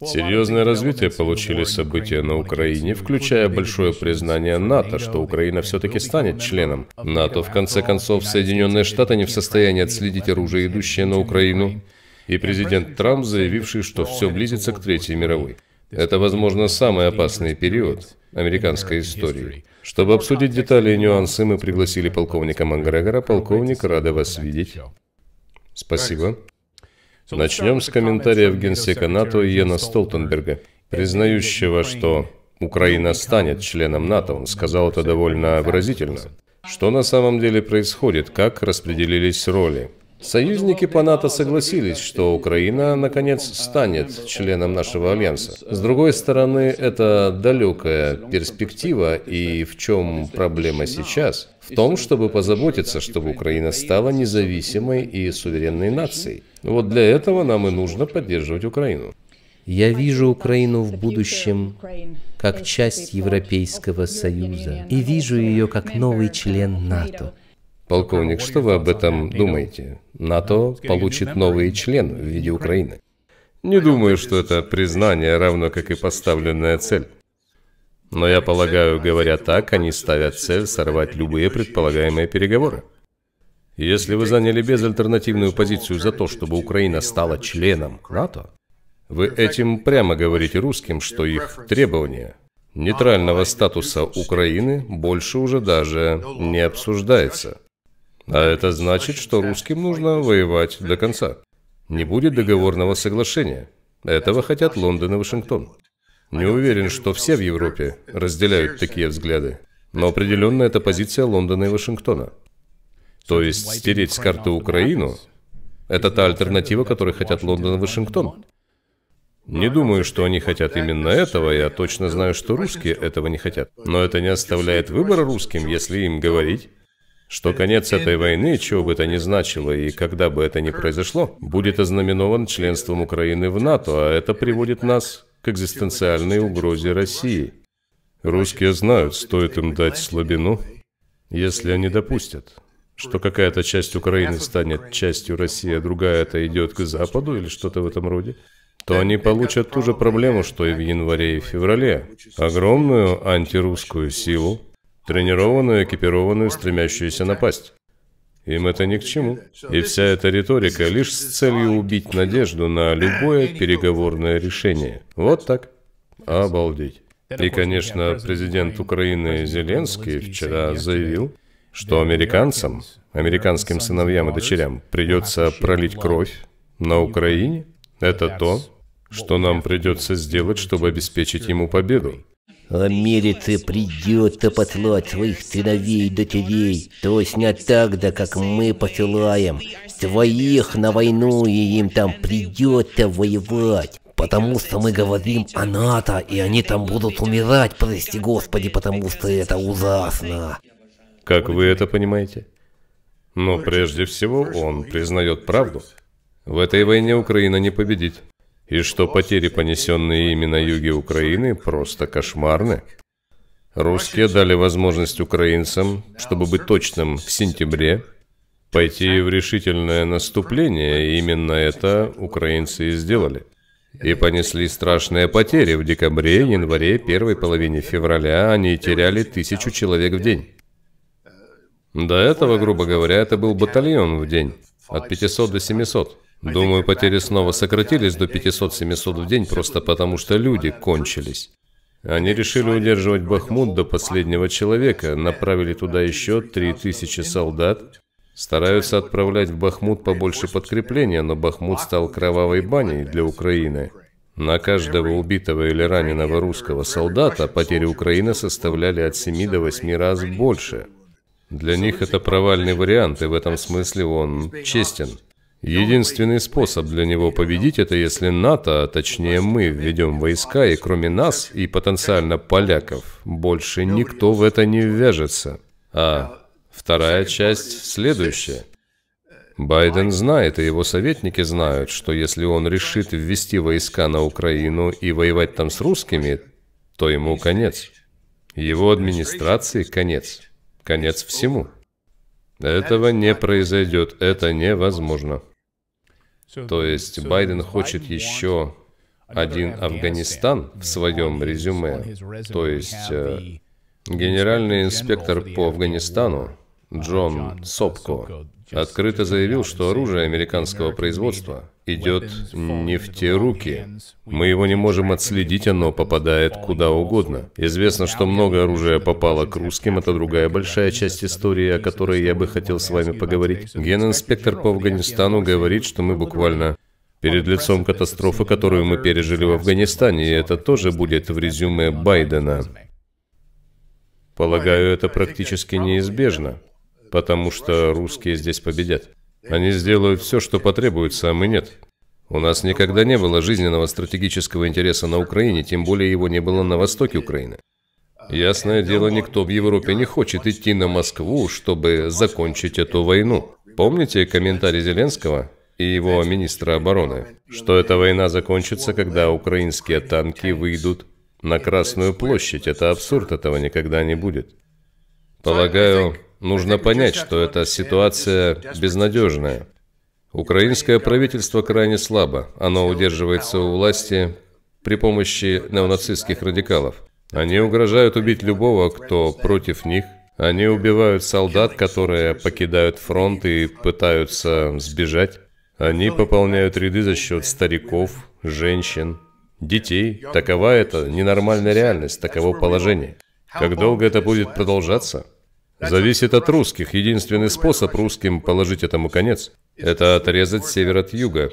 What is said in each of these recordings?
Серьезное развитие получили события на Украине, включая большое признание НАТО, что Украина все-таки станет членом НАТО. В конце концов, Соединенные Штаты не в состоянии отследить оружие, идущее на Украину, и президент Трамп, заявивший, что все близится к Третьей мировой. Это, возможно, самый опасный период американской истории. Чтобы обсудить детали и нюансы, мы пригласили полковника Мангрегора. Полковник, рада вас видеть. Спасибо. Начнем с комментариев генсека НАТО Иена Столтенберга, признающего, что Украина станет членом НАТО. Он сказал это довольно выразительно. Что на самом деле происходит, как распределились роли. Союзники по НАТО согласились, что Украина, наконец, станет членом нашего альянса. С другой стороны, это далекая перспектива, и в чем проблема сейчас? В том, чтобы позаботиться, чтобы Украина стала независимой и суверенной нацией. Вот для этого нам и нужно поддерживать Украину. Я вижу Украину в будущем как часть Европейского Союза и вижу ее как новый член НАТО. Полковник, что вы об этом думаете? НАТО получит новый член в виде Украины. Не думаю, что это признание, равно как и поставленная цель. Но я полагаю, говоря так, они ставят цель сорвать любые предполагаемые переговоры. Если вы заняли безальтернативную позицию за то, чтобы Украина стала членом НАТО, вы этим прямо говорите русским, что их требования нейтрального статуса Украины больше уже даже не обсуждается. А это значит, что русским нужно воевать до конца. Не будет договорного соглашения. Этого хотят Лондон и Вашингтон. Не уверен, что все в Европе разделяют такие взгляды. Но определенно это позиция Лондона и Вашингтона. То есть стереть с карты Украину – это та альтернатива, которую хотят Лондон и Вашингтон. Не думаю, что они хотят именно этого, я точно знаю, что русские этого не хотят. Но это не оставляет выбора русским, если им говорить, что конец этой войны, чего бы это ни значило и когда бы это ни произошло, будет ознаменован членством Украины в НАТО, а это приводит нас к экзистенциальной угрозе России. Русские знают, стоит им дать слабину, если они допустят, что какая-то часть Украины станет частью России, а другая это идет к Западу или что-то в этом роде, то они получат ту же проблему, что и в январе и феврале. Огромную антирусскую силу, Тренированную, экипированную, стремящуюся напасть. Им это ни к чему. И вся эта риторика лишь с целью убить надежду на любое переговорное решение. Вот так. Обалдеть. И, конечно, президент Украины Зеленский вчера заявил, что американцам, американским сыновьям и дочерям придется пролить кровь на Украине. Это то, что нам придется сделать, чтобы обеспечить ему победу. А мериться придется послать своих сыновей и дочерей, точно так же, как мы посылаем своих на войну, и им там придется воевать. Потому что мы говорим о НАТО, и они там будут умирать, прости господи, потому что это ужасно. Как вы это понимаете? Но прежде всего он признает правду. В этой войне Украина не победит и что потери, понесенные ими на юге Украины, просто кошмарны. Русские дали возможность украинцам, чтобы быть точным, в сентябре пойти в решительное наступление, и именно это украинцы и сделали. И понесли страшные потери. В декабре, январе, первой половине февраля они теряли тысячу человек в день. До этого, грубо говоря, это был батальон в день. От 500 до 700. Думаю, потери снова сократились до 500-700 в день просто потому, что люди кончились. Они решили удерживать Бахмут до последнего человека, направили туда еще 3000 солдат, стараются отправлять в Бахмут побольше подкрепления, но Бахмут стал кровавой баней для Украины. На каждого убитого или раненого русского солдата потери Украины составляли от 7 до 8 раз больше. Для них это провальный вариант, и в этом смысле он честен. Единственный способ для него победить это если НАТО, а точнее мы, введем войска, и кроме нас и потенциально поляков, больше никто в это не ввяжется. А вторая часть следующая. Байден знает, и его советники знают, что если он решит ввести войска на Украину и воевать там с русскими, то ему конец. Его администрации конец. Конец всему. Этого не произойдет, это невозможно. То ну, есть Байден ну, хочет еще один Афганистан в своем резюме. То есть э, генеральный инспектор по Афганистану uh, Джон Сопко открыто заявил, что оружие американского производства идет не в те руки. Мы его не можем отследить, оно попадает куда угодно. Известно, что много оружия попало к русским, это другая большая часть истории, о которой я бы хотел с вами поговорить. Генинспектор по Афганистану говорит, что мы буквально перед лицом катастрофы, которую мы пережили в Афганистане, и это тоже будет в резюме Байдена. Полагаю, это практически неизбежно, потому что русские здесь победят. Они сделают все, что потребуется, а мы нет. У нас никогда не было жизненного стратегического интереса на Украине, тем более его не было на востоке Украины. Ясное дело, никто в Европе не хочет идти на Москву, чтобы закончить эту войну. Помните комментарий Зеленского и его министра обороны, что эта война закончится, когда украинские танки выйдут на Красную площадь? Это абсурд, этого никогда не будет. Полагаю, Нужно понять, что эта ситуация безнадежная. Украинское правительство крайне слабо. Оно удерживается у власти при помощи неонацистских радикалов. Они угрожают убить любого, кто против них. Они убивают солдат, которые покидают фронт и пытаются сбежать. Они пополняют ряды за счет стариков, женщин, детей. Такова это ненормальная реальность, таково положение. Как долго это будет продолжаться? Зависит от русских. Единственный способ русским положить этому конец – это отрезать север от юга.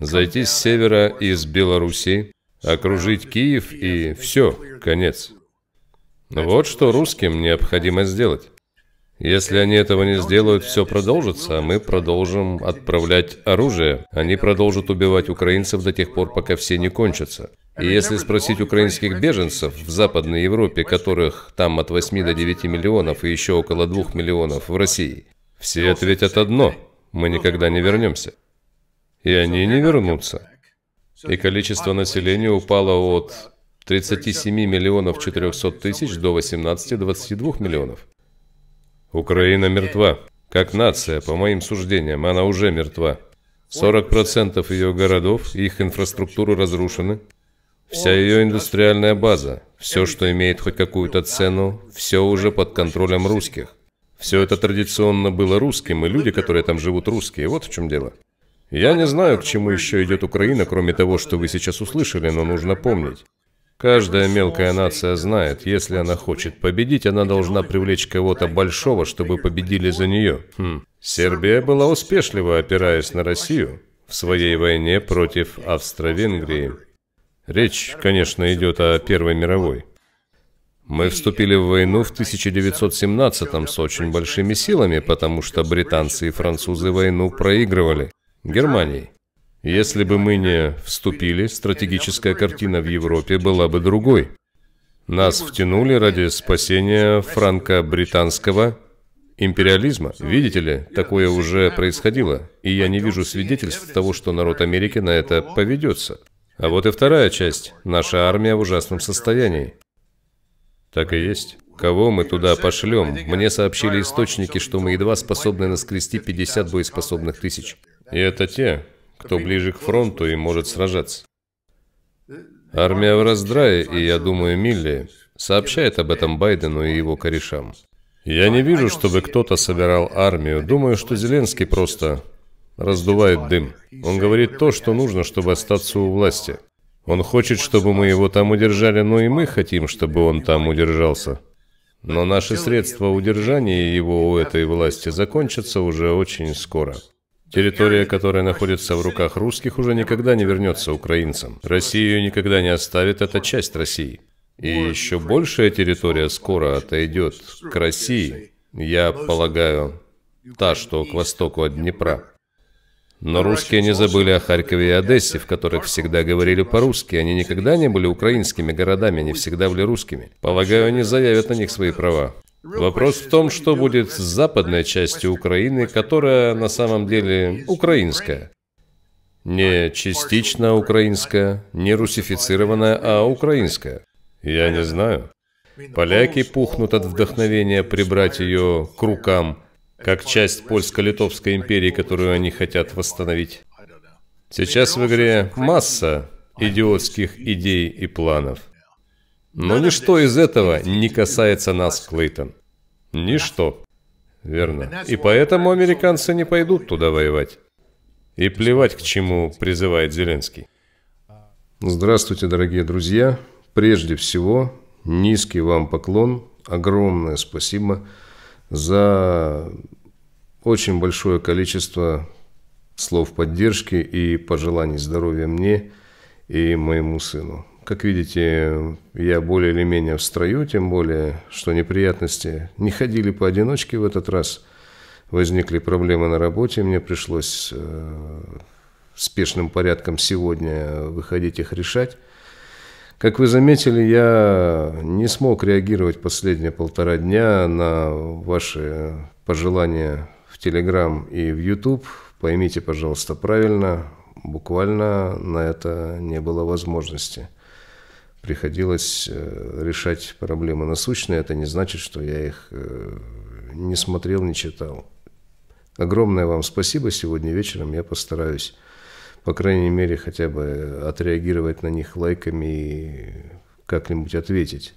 Зайти с севера из Беларуси, окружить Киев и все, конец. Вот что русским необходимо сделать. Если они этого не сделают, все продолжится, а мы продолжим отправлять оружие. Они продолжат убивать украинцев до тех пор, пока все не кончатся. И если спросить украинских беженцев в Западной Европе, которых там от 8 до 9 миллионов и еще около 2 миллионов в России, все ответят одно – мы никогда не вернемся. И они не вернутся. И количество населения упало от 37 миллионов 400 тысяч до 18-22 миллионов. Украина мертва. Как нация, по моим суждениям, она уже мертва. 40% ее городов, их инфраструктуры разрушены, Вся ее индустриальная база, все, что имеет хоть какую-то цену, все уже под контролем русских. Все это традиционно было русским, и люди, которые там живут, русские. Вот в чем дело. Я не знаю, к чему еще идет Украина, кроме того, что вы сейчас услышали, но нужно помнить. Каждая мелкая нация знает, если она хочет победить, она должна привлечь кого-то большого, чтобы победили за нее. Хм. Сербия была успешлива, опираясь на Россию, в своей войне против Австро-Венгрии. Речь, конечно, идет о Первой мировой. Мы вступили в войну в 1917-м с очень большими силами, потому что британцы и французы войну проигрывали. Германии. Если бы мы не вступили, стратегическая картина в Европе была бы другой. Нас втянули ради спасения франко-британского империализма. Видите ли, такое уже происходило, и я не вижу свидетельств того, что народ Америки на это поведется. А вот и вторая часть. Наша армия в ужасном состоянии. Так и есть. Кого мы туда пошлем? Мне сообщили источники, что мы едва способны наскрести 50 боеспособных тысяч. И это те, кто ближе к фронту и может сражаться. Армия в раздрае, и я думаю, Милли сообщает об этом Байдену и его корешам. Я не вижу, чтобы кто-то собирал армию. Думаю, что Зеленский просто раздувает дым. Он говорит то, что нужно, чтобы остаться у власти. Он хочет, чтобы мы его там удержали, но и мы хотим, чтобы он там удержался. Но наши средства удержания его у этой власти закончатся уже очень скоро. Территория, которая находится в руках русских, уже никогда не вернется украинцам. Россия ее никогда не оставит, Эта часть России. И еще большая территория скоро отойдет к России, я полагаю, та, что к востоку от Днепра. Но русские не забыли о Харькове и Одессе, в которых всегда говорили по-русски. Они никогда не были украинскими городами, они всегда были русскими. Полагаю, они заявят на них свои права. Вопрос в том, что будет с западной частью Украины, которая на самом деле украинская. Не а частично украинская, не русифицированная, а украинская. Я не знаю. Поляки пухнут от вдохновения прибрать ее к рукам – как часть польско-литовской империи, которую они хотят восстановить. Сейчас в игре масса идиотских идей и планов. Но ничто из этого не касается нас, Клейтон. Ничто. Верно. И поэтому американцы не пойдут туда воевать. И плевать, к чему призывает Зеленский. Здравствуйте, дорогие друзья. Прежде всего, низкий вам поклон. Огромное спасибо. Спасибо за очень большое количество слов поддержки и пожеланий здоровья мне и моему сыну. Как видите, я более или менее в строю, тем более, что неприятности не ходили поодиночке в этот раз. Возникли проблемы на работе, мне пришлось э, спешным порядком сегодня выходить их решать. Как вы заметили, я не смог реагировать последние полтора дня на ваши пожелания в Телеграм и в YouTube. Поймите, пожалуйста, правильно, буквально на это не было возможности. Приходилось э, решать проблемы насущные, это не значит, что я их э, не смотрел, не читал. Огромное вам спасибо, сегодня вечером я постараюсь по крайней мере, хотя бы отреагировать на них лайками и как-нибудь ответить.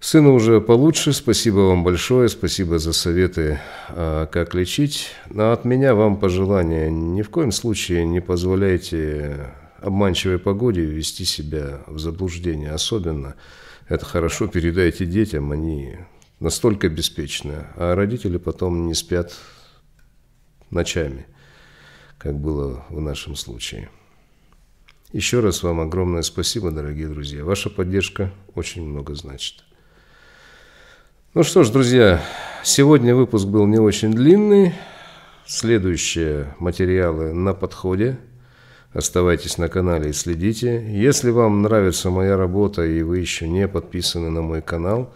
Сына уже получше, спасибо вам большое, спасибо за советы, а как лечить. но ну, от меня вам пожелание ни в коем случае не позволяйте обманчивой погоде вести себя в заблуждение. Особенно это хорошо передайте детям, они настолько беспечны, а родители потом не спят ночами как было в нашем случае. Еще раз вам огромное спасибо, дорогие друзья. Ваша поддержка очень много значит. Ну что ж, друзья, сегодня выпуск был не очень длинный. Следующие материалы на подходе. Оставайтесь на канале и следите. Если вам нравится моя работа и вы еще не подписаны на мой канал,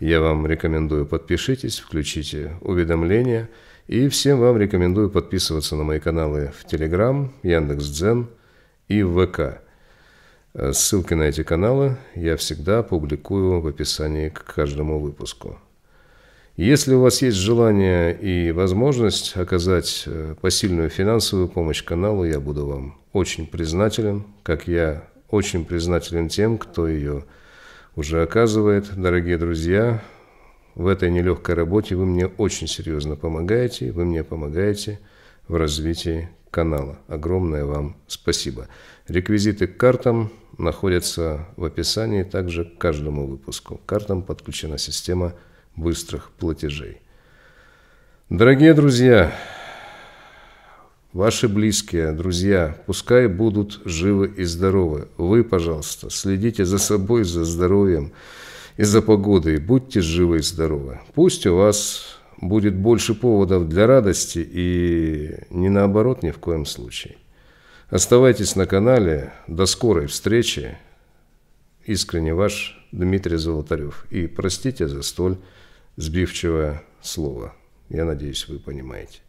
я вам рекомендую подпишитесь, включите уведомления – и всем вам рекомендую подписываться на мои каналы в Телеграм, Яндекс.Дзен и ВК. Э, ссылки на эти каналы я всегда публикую в описании к каждому выпуску. Если у вас есть желание и возможность оказать э, посильную финансовую помощь каналу, я буду вам очень признателен, как я очень признателен тем, кто ее уже оказывает. Дорогие друзья, в этой нелегкой работе вы мне очень серьезно помогаете, вы мне помогаете в развитии канала. Огромное вам спасибо. Реквизиты к картам находятся в описании также к каждому выпуску. К картам подключена система быстрых платежей. Дорогие друзья, ваши близкие, друзья, пускай будут живы и здоровы. Вы, пожалуйста, следите за собой, за здоровьем из-за погоды. Будьте живы и здоровы. Пусть у вас будет больше поводов для радости и не наоборот ни в коем случае. Оставайтесь на канале. До скорой встречи. Искренне ваш Дмитрий Золотарев. И простите за столь сбивчивое слово. Я надеюсь, вы понимаете.